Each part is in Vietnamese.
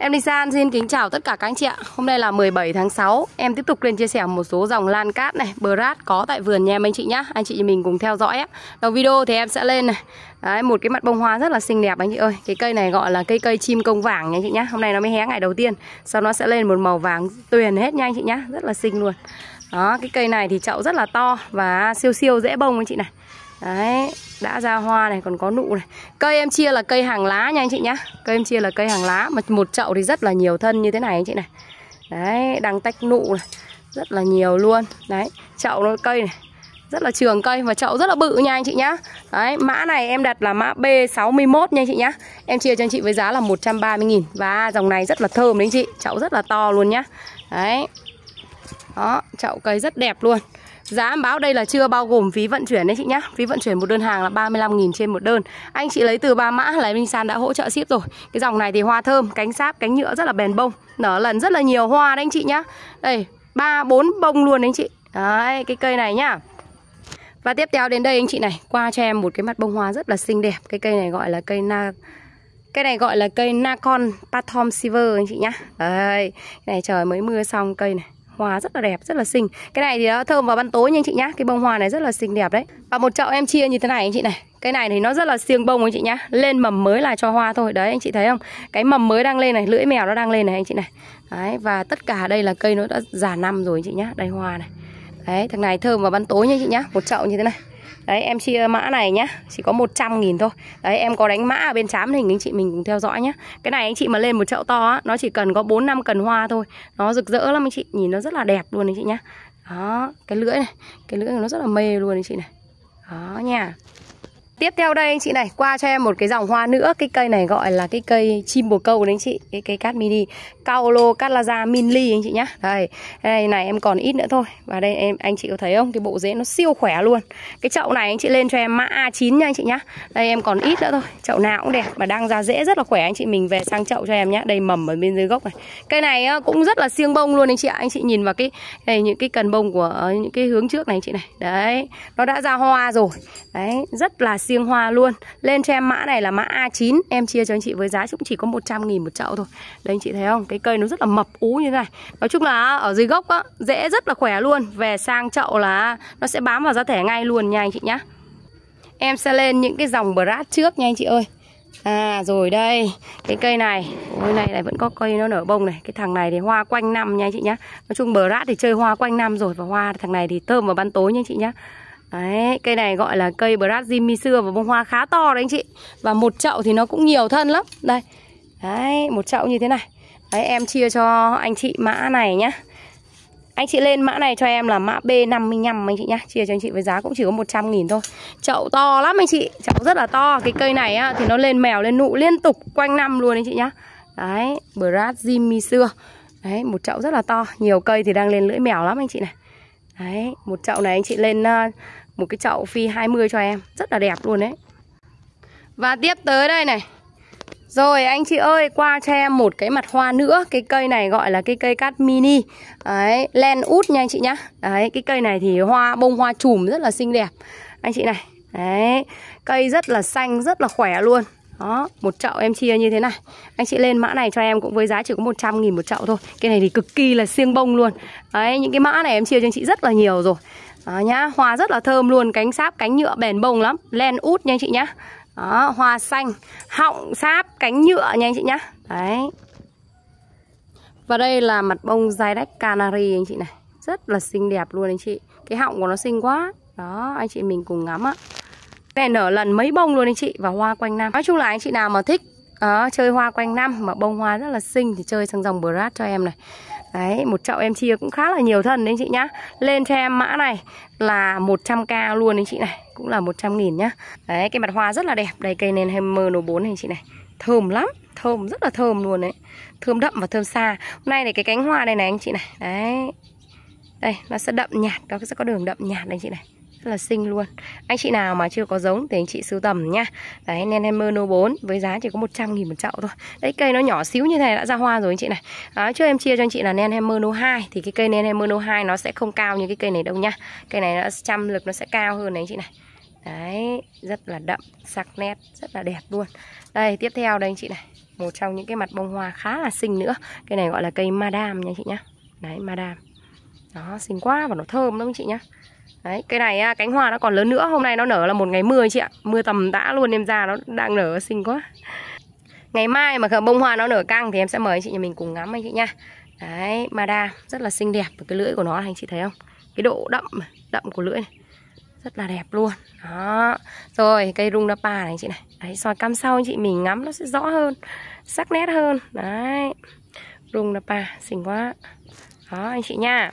Em Linh San xin kính chào tất cả các anh chị ạ Hôm nay là 17 tháng 6 Em tiếp tục lên chia sẻ một số dòng lan cát này Brad có tại vườn nhà em anh chị nhá Anh chị mình cùng theo dõi á Đầu video thì em sẽ lên này Đấy, một cái mặt bông hoa rất là xinh đẹp anh chị ơi Cái cây này gọi là cây cây chim công vàng nha anh chị nhá Hôm nay nó mới hé ngày đầu tiên Sau nó sẽ lên một màu vàng tuyền hết nha anh chị nhá Rất là xinh luôn Đó, cái cây này thì chậu rất là to Và siêu siêu dễ bông anh chị này Đấy, đã ra hoa này còn có nụ này cây em chia là cây hàng lá nha anh chị nhá cây em chia là cây hàng lá mà một chậu thì rất là nhiều thân như thế này anh chị này đấy đang tách nụ này rất là nhiều luôn đấy chậu nó cây này rất là trường cây và chậu rất là bự nha anh chị nhá đấy mã này em đặt là mã B61 nha anh chị nhá em chia cho anh chị với giá là 130.000 và dòng này rất là thơm đấy anh chị chậu rất là to luôn nhá đấy đó chậu cây rất đẹp luôn Giá báo đây là chưa bao gồm phí vận chuyển đấy chị nhá Phí vận chuyển một đơn hàng là 35.000 trên một đơn Anh chị lấy từ ba mã là Minh San đã hỗ trợ ship rồi Cái dòng này thì hoa thơm, cánh sáp, cánh nhựa rất là bền bông Nở lần rất là nhiều hoa đấy anh chị nhá Đây, ba bốn bông luôn đấy anh chị Đấy, cái cây này nhá Và tiếp theo đến đây anh chị này Qua cho em một cái mặt bông hoa rất là xinh đẹp Cái cây này gọi là cây na... Cái này gọi là cây Nacon pathom Silver anh chị nhá đây cái này trời mới mưa xong cây này Hoa rất là đẹp, rất là xinh Cái này thì nó thơm vào ban tối nha anh chị nhá Cái bông hoa này rất là xinh đẹp đấy Và một chậu em chia như thế này anh chị này Cái này thì nó rất là siêng bông anh chị nhá Lên mầm mới là cho hoa thôi Đấy anh chị thấy không Cái mầm mới đang lên này, lưỡi mèo nó đang lên này anh chị này Đấy và tất cả đây là cây nó đã già năm rồi anh chị nhá Đây hoa này Đấy thằng này thơm vào ban tối nha chị nhá Một chậu như thế này đấy em chia mã này nhá chỉ có 100 nghìn thôi đấy em có đánh mã ở bên chám hình anh chị mình cùng theo dõi nhá cái này anh chị mà lên một chậu to á nó chỉ cần có 4 năm cần hoa thôi nó rực rỡ lắm anh chị nhìn nó rất là đẹp luôn anh chị nhá đó cái lưỡi này cái lưỡi này nó rất là mê luôn anh chị này đó nha Tiếp theo đây anh chị này, qua cho em một cái dòng hoa nữa, cái cây này gọi là cái cây chim bồ câu đấy anh chị, cái cây cát mini, Caolo Catlaza mini anh chị nhá. Đây, đây này em còn ít nữa thôi. Và đây em anh chị có thấy không? Cái bộ rễ nó siêu khỏe luôn. Cái chậu này anh chị lên cho em mã A9 nha anh chị nhá. Đây em còn ít nữa thôi. Chậu nào cũng đẹp và đang ra rễ rất là khỏe anh chị mình về sang chậu cho em nhá. Đây mầm ở bên dưới gốc này. Cây này ờ, cũng rất là siêng bông luôn anh chị ạ. Anh chị nhìn vào cái đây, những cái cần bông của ờ, những cái hướng trước này anh chị này. Đấy, nó đã ra hoa rồi. Đấy, rất là riêng hoa luôn Lên cho em mã này là mã A9 Em chia cho anh chị với giá cũng chỉ có 100 nghìn một chậu thôi Đây anh chị thấy không Cái cây nó rất là mập ú như thế này Nói chung là ở dưới gốc á Dễ rất là khỏe luôn Về sang chậu là nó sẽ bám vào giá thẻ ngay luôn nha anh chị nhá Em sẽ lên những cái dòng brad trước nha anh chị ơi À rồi đây Cái cây này Ôi này này vẫn có cây nó nở bông này Cái thằng này thì hoa quanh năm nha anh chị nhá Nói chung bờ rát thì chơi hoa quanh năm rồi Và hoa thằng này thì thơm vào ban tối nha anh chị nhá Đấy, cây này gọi là cây Brazil xưa và bông hoa khá to đấy anh chị Và một chậu thì nó cũng nhiều thân lắm Đây, đấy, một chậu như thế này Đấy, em chia cho anh chị mã này nhá anh chị lên mã này cho em là mã B55 anh chị nhá Chia cho anh chị với giá cũng chỉ có 100 nghìn thôi Chậu to lắm anh chị Chậu rất là to Cái cây này á, thì nó lên mèo lên nụ liên tục quanh năm luôn anh chị nhá Đấy Brazil xưa Đấy một chậu rất là to Nhiều cây thì đang lên lưỡi mèo lắm anh chị này Đấy, một chậu này anh chị lên ờ, một cái chậu phi 20 cho em Rất là đẹp luôn đấy Và tiếp tới đây này rồi anh chị ơi qua cho em một cái mặt hoa nữa Cái cây này gọi là cái cây cát mini Đấy len út nha anh chị nhá Đấy cái cây này thì hoa bông hoa chùm rất là xinh đẹp Anh chị này Đấy cây rất là xanh rất là khỏe luôn đó, một chậu em chia như thế này Anh chị lên mã này cho em cũng với giá chỉ có 100 nghìn một chậu thôi Cái này thì cực kỳ là siêng bông luôn Đấy, những cái mã này em chia cho anh chị rất là nhiều rồi Đó nhá, hoa rất là thơm luôn Cánh sáp, cánh nhựa bền bông lắm Len út nha anh chị nhá Đó, hoa xanh, họng sáp, cánh nhựa nha anh chị nhá Đấy Và đây là mặt bông dài đách Canary anh chị này Rất là xinh đẹp luôn anh chị Cái họng của nó xinh quá Đó, anh chị mình cùng ngắm ạ này nở lần mấy bông luôn anh chị và hoa quanh năm nói chung là anh chị nào mà thích đó, ờ, chơi hoa quanh năm mà bông hoa rất là xinh thì chơi sang dòng brat cho em này Đấy, một chậu em chia cũng khá là nhiều thân đấy anh chị nhá Lên cho em mã này là 100k luôn anh chị này Cũng là 100 nghìn nhá Đấy, cái mặt hoa rất là đẹp Đây, cây nền hammer nổ bốn này anh chị này Thơm lắm, thơm, rất là thơm luôn đấy Thơm đậm và thơm xa Hôm nay này cái cánh hoa này này anh chị này Đấy Đây, nó sẽ đậm nhạt, nó sẽ có đường đậm nhạt này anh chị này rất là xinh luôn anh chị nào mà chưa có giống thì anh chị sưu tầm nha. đấy Nenheimer No 4 với giá chỉ có 100 nghìn một chậu thôi đấy cây nó nhỏ xíu như thế này đã ra hoa rồi anh chị này đó, trước em chia cho anh chị là Nenheimer No 2 thì cái cây Nenheimer No 2 nó sẽ không cao như cái cây này đâu nha cây này nó chăm lực nó sẽ cao hơn này anh chị này đấy rất là đậm sắc nét rất là đẹp luôn đây tiếp theo đây anh chị này một trong những cái mặt bông hoa khá là xinh nữa cây này gọi là cây madam nha chị nhá đấy madam đó xinh quá và nó thơm lắm chị nhá Đấy, cây này cánh hoa nó còn lớn nữa Hôm nay nó nở là một ngày mưa chị ạ Mưa tầm tã luôn em ra nó đang nở xinh quá Ngày mai mà bông hoa nó nở căng Thì em sẽ mời chị nhà mình cùng ngắm anh chị nha Đấy, Mada rất là xinh đẹp cái lưỡi của nó anh chị thấy không Cái độ đậm, đậm của lưỡi này Rất là đẹp luôn Đó Rồi, cây rung napa này anh chị này Đấy, soi cam sau anh chị mình ngắm nó sẽ rõ hơn Sắc nét hơn Đấy Rung napa, xinh quá Đó anh chị nha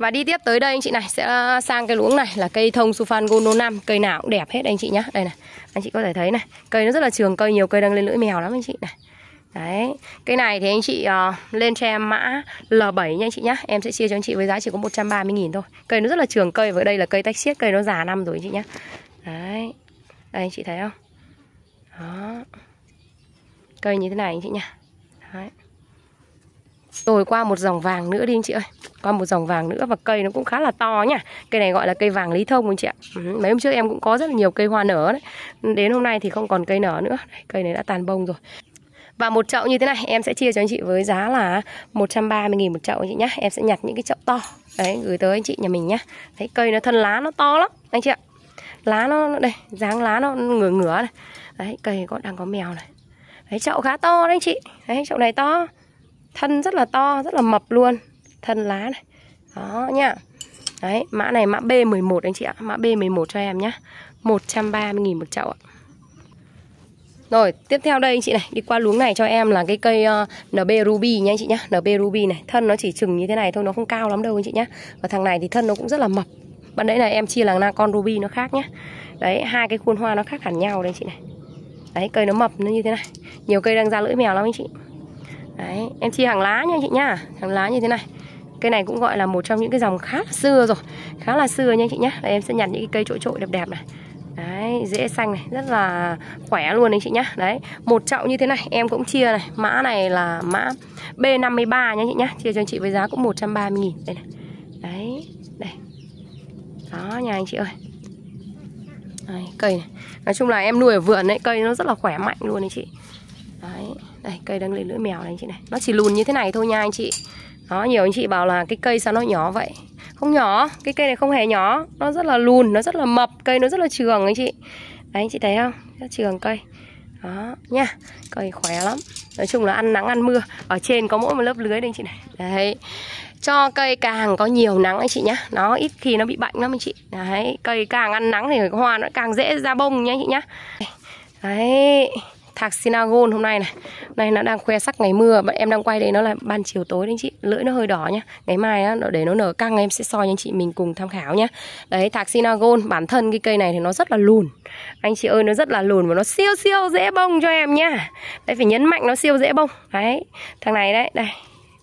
và đi tiếp tới đây anh chị này sẽ à, sang cái luống này là cây thông Sufan Gono 5, cây nào cũng đẹp hết anh chị nhá. Đây này, anh chị có thể thấy này, cây nó rất là trường cây, nhiều cây đang lên lưỡi mèo lắm anh chị này. Đấy, cây này thì anh chị uh, lên cho em mã L7 nha anh chị nhá. Em sẽ chia cho anh chị với giá chỉ có 130 000 thôi. Cây nó rất là trường cây và đây là cây tách xiết, cây nó già năm rồi anh chị nhá. Đấy. Đây anh chị thấy không? Đó. Cây như thế này anh chị nhá. Đấy. Rồi qua một dòng vàng nữa đi anh chị ơi Qua một dòng vàng nữa và cây nó cũng khá là to nhá Cây này gọi là cây vàng lý thông anh chị ạ ừ, Mấy hôm trước em cũng có rất là nhiều cây hoa nở đấy Đến hôm nay thì không còn cây nở nữa Cây này đã tàn bông rồi và một chậu như thế này em sẽ chia cho anh chị với giá là 130.000 một chậu anh chị nhá Em sẽ nhặt những cái chậu to Đấy gửi tới anh chị nhà mình nhá Thấy cây nó thân lá nó to lắm anh chị ạ Lá nó đây dáng lá nó ngửa ngửa này Đấy cây có đang có mèo này Đấy chậu khá to đấy anh chị Đấy chậu này to thân rất là to rất là mập luôn thân lá này đó nhá đấy mã này mã B11 anh chị ạ mã B11 cho em nhá 130.000 một chậu ạ rồi, tiếp theo đây anh chị này, đi qua luống này cho em là cái cây uh, ờ, NB Ruby nha anh chị nhá, NB Ruby này, thân nó chỉ chừng như thế này thôi, nó không cao lắm đâu anh chị nhá. Và thằng này thì thân nó cũng rất là mập. Bạn đấy này em chia là con Ruby nó khác nhá. Đấy, hai cái khuôn hoa nó khác hẳn nhau đây anh chị này. Đấy, cây nó mập nó như thế này. Nhiều cây đang ra lưỡi mèo lắm anh chị. Đấy, em chia hàng lá nha chị nhá Hàng lá như thế này Cây này cũng gọi là một trong những cái dòng khá là xưa rồi Khá là xưa nha chị nhá Đây, Em sẽ nhặt những cái cây trội trội đẹp đẹp này Đấy, dễ xanh này, rất là khỏe luôn đấy chị nhá Đấy, một chậu như thế này em cũng chia này Mã này là mã B53 nha chị nhá Chia cho anh chị với giá cũng 130 nghìn Đây này, đấy, đây Đó nha anh chị ơi Đấy, cây này Nói chung là em nuôi ở vườn ấy, cây nó rất là khỏe mạnh luôn đấy chị Đấy đây cây đang lên lưỡi mèo này anh chị này nó chỉ lùn như thế này thôi nha anh chị đó nhiều anh chị bảo là cái cây sao nó nhỏ vậy không nhỏ cái cây này không hề nhỏ nó rất là lùn nó rất là mập cây nó rất là trường anh chị đấy anh chị thấy không rất trường cây đó nha cây khỏe lắm nói chung là ăn nắng ăn mưa ở trên có mỗi một lớp lưới đây anh chị này đấy cho cây càng có nhiều nắng anh chị nhá nó ít khi nó bị bệnh lắm anh chị đấy cây càng ăn nắng thì hoa nó càng dễ ra bông nha anh chị nhá đấy thạc sinagon hôm nay này hôm nay nó đang khoe sắc ngày mưa bạn em đang quay đây nó là ban chiều tối đấy anh chị lưỡi nó hơi đỏ nhá ngày mai á, để nó nở căng em sẽ soi cho anh chị mình cùng tham khảo nhá đấy thạc sinagon bản thân cái cây này thì nó rất là lùn anh chị ơi nó rất là lùn và nó siêu siêu dễ bông cho em nhá đấy phải nhấn mạnh nó siêu dễ bông đấy thằng này đấy đây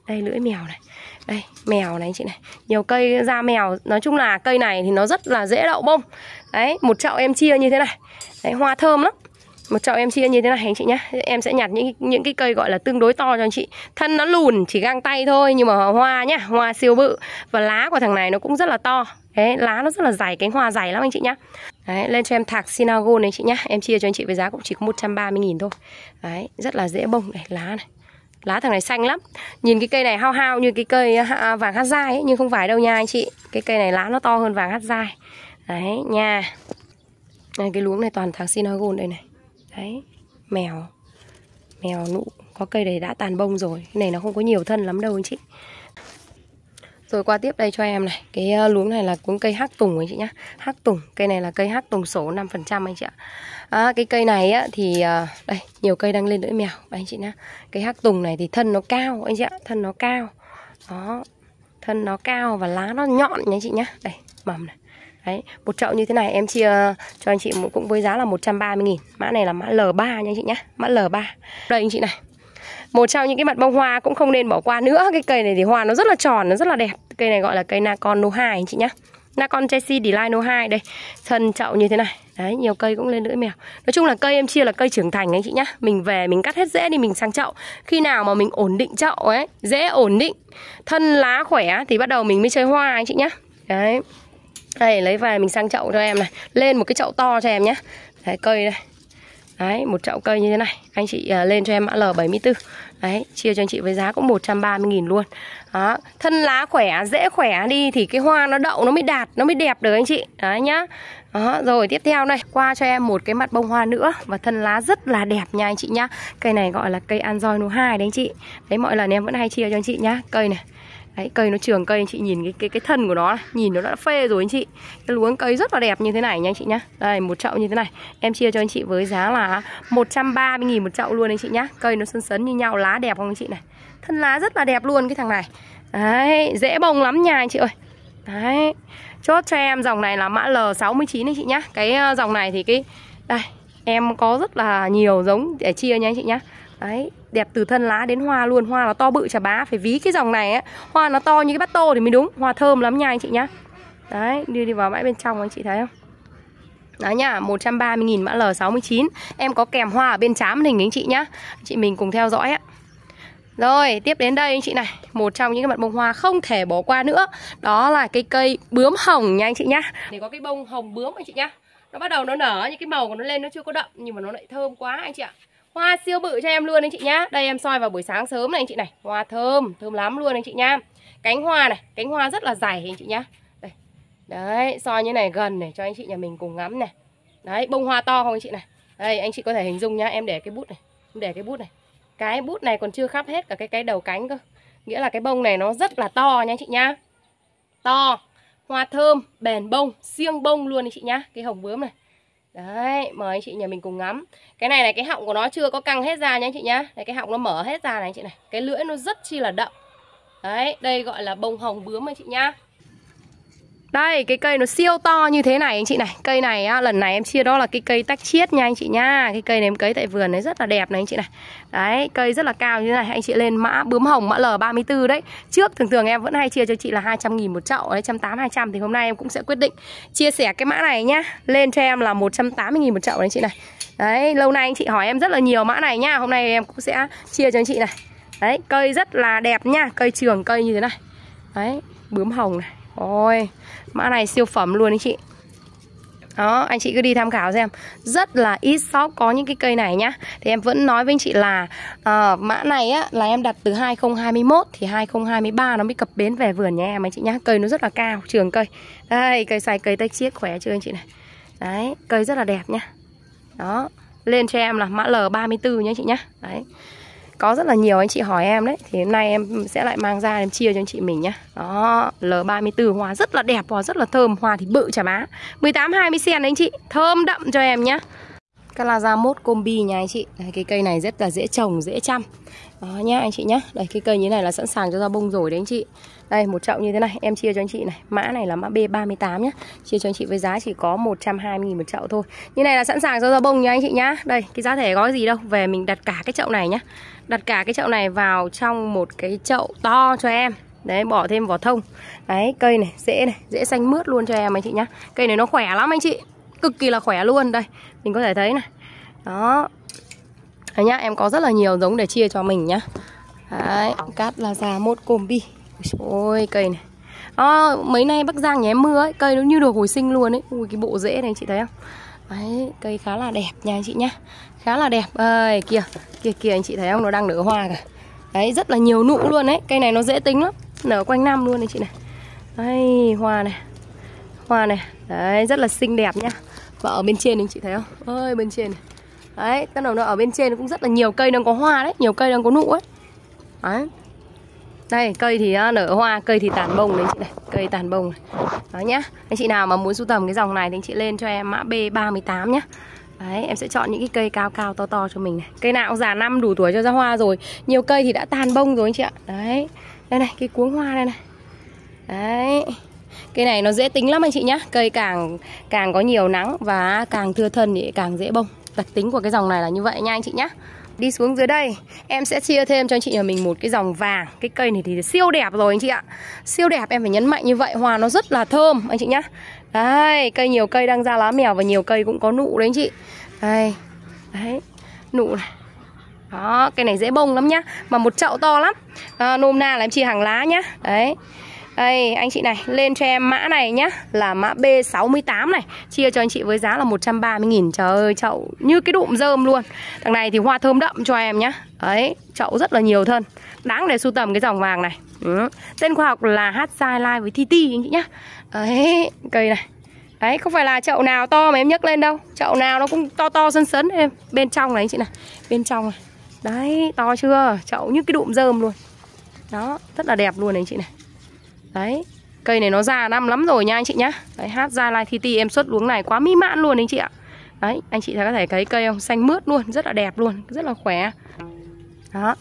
đây lưỡi mèo này đây mèo này anh chị này nhiều cây da mèo nói chung là cây này thì nó rất là dễ đậu bông đấy một chậu em chia như thế này đấy hoa thơm lắm một chậu em chia như thế này anh chị nhé em sẽ nhặt những những cái cây gọi là tương đối to cho anh chị thân nó lùn chỉ găng tay thôi nhưng mà hoa nhá hoa siêu bự và lá của thằng này nó cũng rất là to Đấy, lá nó rất là dày, cánh hoa dày lắm anh chị nhá Đấy, lên cho em thạc sinagon này chị nhá Em chia cho anh chị với giá cũng chỉ có 130 nghìn thôi Đấy, rất là dễ bông này, lá này Lá thằng này xanh lắm Nhìn cái cây này hao hao như cái cây à, à, vàng hát dai ấy Nhưng không phải đâu nha anh chị Cái cây này lá nó to hơn vàng hát dai Đấy, nha Đấy, Cái luống này toàn thạc sinagon đây này đấy mèo mèo nụ có cây này đã tàn bông rồi cái này nó không có nhiều thân lắm đâu anh chị rồi qua tiếp đây cho em này Cái ờ, luống này là cuống cây hắc tùng anh chị nhá Hắc tùng, cây này là cây hắc tùng sổ 5% anh chị ạ à, Cái cây này á, thì ờ, Đây, nhiều cây đang lên lưỡi mèo Đấy anh chị nhá Cái hắc tùng này thì thân nó cao anh chị ạ Thân nó cao Đó Thân nó cao và lá nó nhọn nha anh chị nhá Đây, mầm này Đấy, một chậu như thế này em chia uh, cho anh chị cũng với giá là 130 nghìn Mã này là mã L3 nha anh chị nhé Mã L3 Đây anh chị này Một trong những cái mặt bông hoa cũng không nên bỏ qua nữa Cái cây này thì hoa nó rất là tròn, nó rất là đẹp Cây này gọi là cây Nacon No 2 anh chị nhé Nacon Chelsea Delight No 2 Đây, thân chậu như thế này Đấy, nhiều cây cũng lên lưỡi mèo Nói chung là cây em chia là cây trưởng thành anh chị nhá Mình về mình cắt hết rễ đi mình sang chậu Khi nào mà mình ổn định chậu ấy rễ ổn định Thân lá khỏe thì bắt đầu mình mới chơi hoa anh chị nhá Đấy đây lấy vài mình sang chậu cho em này Lên một cái chậu to cho em nhé Đấy cây đây Đấy, một chậu cây như thế này Anh chị uh, lên cho em mã L74 Đấy, chia cho anh chị với giá cũng 130 nghìn luôn Đó, thân lá khỏe, dễ khỏe đi Thì cái hoa nó đậu, nó mới đạt, nó mới đẹp được anh chị Đấy nhá đó, rồi tiếp theo đây, qua cho em một cái mặt bông hoa nữa Và thân lá rất là đẹp nha anh chị nhá Cây này gọi là cây Anjoino 2 đấy anh chị Đấy, mọi lần em vẫn hay chia cho anh chị nhá Cây này Đấy, cây nó trường cây anh chị nhìn cái cái cái thân của nó nhìn nó đã phê rồi anh chị. Cái luống cây rất là đẹp như thế này nha anh chị nhá. Đây một chậu như thế này. Em chia cho anh chị với giá là 130 nghìn một chậu luôn anh chị nhá. Cây nó sân sấn như nhau, lá đẹp không anh chị này. Thân lá rất là đẹp luôn cái thằng này. Đấy, dễ bông lắm nha anh chị ơi. Đấy. Chốt cho em dòng này là mã L69 anh chị nhá. Cái ờ, dòng này thì cái đây em có rất là nhiều giống để chia nha anh chị nhá. Đấy, đẹp từ thân lá đến hoa luôn hoa nó to bự chà bá phải ví cái dòng này á hoa nó to như cái bát tô thì mới đúng hoa thơm lắm nha anh chị nhá đấy đưa đi vào bãi bên trong anh chị thấy không đó nha, 130.000 mã L69 Em có kèm hoa ở bên chám hình anh chị nhá Chị mình cùng theo dõi á. rồi, tiếp đến đây anh chị này, một trong những cái mặt bông hoa không thể bỏ qua nữa, đó là cái cây bướm hồng nha anh chị nhá. Để có cái bông hồng bướm anh chị nhá. Nó bắt đầu nó nở, những cái màu của nó lên nó chưa có đậm nhưng mà nó lại thơm quá anh chị ạ. Hoa siêu bự cho em luôn anh chị nhá. Đây em soi vào buổi sáng sớm này anh chị này, hoa thơm, thơm lắm luôn anh chị nhá. Cánh hoa này, cánh hoa rất là dày anh chị nhá. Đây. Đấy, soi như này gần này cho anh chị nhà mình cùng ngắm này. Đấy, bông hoa to không anh chị này. Đây, anh chị có thể hình dung nhá, em để cái bút này, em để cái bút này. Cái bút này còn chưa khắp hết cả cái cái đầu cánh cơ. Nghĩa là cái bông này nó rất là to nha anh chị nhá. To. Hoa thơm, bền bông, siêng bông luôn anh chị nhá. Cái hồng bướm này. Đấy, mời anh chị nhà mình cùng ngắm Cái này này, cái họng của nó chưa có căng hết ra nha anh chị nhá Đấy, cái họng nó mở hết ra này anh chị này Cái lưỡi nó rất chi là đậm Đấy, đây gọi là bông hồng bướm anh chị nhá đây cái cây nó siêu to như thế này anh chị này Cây này á, lần này em chia đó là cái cây tách chiết nha anh chị nha Cái cây này em cấy tại vườn đấy rất là đẹp này anh chị này Đấy cây rất là cao như thế này Anh chị lên mã bướm hồng mã L34 đấy Trước thường thường em vẫn hay chia cho chị là 200 nghìn một chậu đấy 180 200 thì hôm nay em cũng sẽ quyết định Chia sẻ cái mã này nhá Lên cho em là 180 nghìn một chậu anh chị này Đấy lâu nay anh chị hỏi em rất là nhiều mã này nhá Hôm nay em cũng sẽ chia cho anh chị này Đấy cây rất là đẹp nha Cây trường cây như thế này Đấy bướm hồng này Ôi, mã này siêu phẩm luôn đấy chị đó, anh chị cứ đi tham khảo xem Rất là ít shop có những cái cây này nhá Thì em vẫn nói với anh chị là à, Mã này á, là em đặt từ 2021 Thì 2023 nó mới cập bến về vườn nhà em anh chị nhá Cây nó rất là cao, trường cây Đây, cây xoài, cây tách chiết khỏe chưa anh chị này Đấy, cây rất là đẹp nhá Đó, lên cho em là mã L34 nhá anh chị nhá Đấy có rất là nhiều anh chị hỏi em đấy thì hôm nay em sẽ lại mang ra em chia cho anh chị mình nhá đó L34 hoa rất là đẹp hoa rất là thơm hoa thì bự chả má 18 20 sen đấy anh chị thơm đậm cho em nhá ra mốt combi nha anh chị Đấy, Cái cây này rất là dễ trồng, dễ chăm Đó nhá anh chị nhá đây cái cây như này là sẵn sàng cho ra bông rồi đấy anh chị đây một chậu như thế này em chia cho anh chị này Mã này là mã B38 nhé Chia cho anh chị với giá chỉ có 120 000 một chậu thôi Như này là sẵn sàng cho ra bông nha anh chị nhá Đây cái giá thể có gì đâu Về mình đặt cả cái chậu này nhá Đặt cả cái chậu này vào trong một cái chậu to cho em Đấy bỏ thêm vỏ thông Đấy cây này dễ này Dễ xanh mướt luôn cho em anh chị nhá Cây này nó khỏe lắm anh chị Cực kỳ là khỏe luôn Đây mình có thể thấy này Đó Đấy nhá em có rất là nhiều giống để chia cho mình nhá Đấy, cát là già một combi Ôi cây này à, Mấy nay Bắc Giang nhà mưa ấy Cây nó như được hồi sinh luôn ấy Ui cái bộ rễ này chị thấy không Đấy, cây khá là đẹp nha anh chị nhá Khá là đẹp ơi kìa Kìa kìa anh chị thấy không nó đang nở hoa cả Đấy rất là nhiều nụ luôn đấy Cây này nó dễ tính lắm Nở quanh năm luôn anh chị này Đấy hoa này Hoa này Đấy rất là xinh đẹp nhá Và ở bên trên anh chị thấy không ơi bên trên này Đấy bắt đầu nó ở bên trên cũng rất là nhiều cây đang có hoa đấy Nhiều cây đang có nụ ấy Đấy đây cây thì ờ, nở hoa cây thì tàn bông đấy chị này cây tàn bông này. đó nhá anh chị nào mà muốn sưu tầm cái dòng này thì anh chị lên cho em mã b 38 nhá Đấy, em sẽ chọn những cái cây cao cao to to cho mình này. Cây nào cũng già năm đủ tuổi cho ra hoa rồi. Nhiều cây thì đã tàn bông rồi anh chị ạ. Đấy. Đây này, cái cuống hoa đây này. Đấy. Cây này nó dễ tính lắm anh chị nhá. Cây càng càng có nhiều nắng và càng thưa thân thì càng dễ bông. Đặc tính của cái dòng này là như vậy nha anh chị nhá. Đi xuống dưới đây Em sẽ chia thêm cho anh chị nhà mình một cái dòng vàng Cái cây này thì siêu đẹp rồi anh chị ạ Siêu đẹp em phải nhấn mạnh như vậy Hoa nó rất là thơm anh chị nhá Đây cây nhiều cây đang ra lá mèo Và nhiều cây cũng có nụ đấy anh chị Đây Đấy Nụ này đó, cây này dễ bông lắm nhá Mà một chậu to lắm à, Nôm na là em chia hàng lá nhá Đấy đây anh chị này Lên cho em mã này nhá Là mã B68 này Chia cho anh chị với giá là 130.000 Trời ơi chậu như cái đụm rơm luôn Thằng này thì hoa thơm đậm cho em nhá Đấy chậu rất là nhiều thân Đáng để sưu tầm cái dòng vàng này ừ. Tên khoa học là hát sai lai với TT anh chị nhá Đấy cây này Đấy, không phải là chậu nào to mà em nhấc lên đâu Chậu nào nó cũng to to sân sấn em Bên trong này anh chị này Bên trong này Đấy, to chưa Chậu như cái đụm rơm luôn Đó, rất là đẹp luôn này anh chị này Đấy Cây này nó già năm lắm rồi nha anh chị nhá Đấy hát ra Lai Kitty em xuất luống này quá mỹ mãn luôn anh chị ạ Đấy anh chị thấy có thể thấy cây không Xanh mướt luôn rất là đẹp luôn Rất là khỏe Đó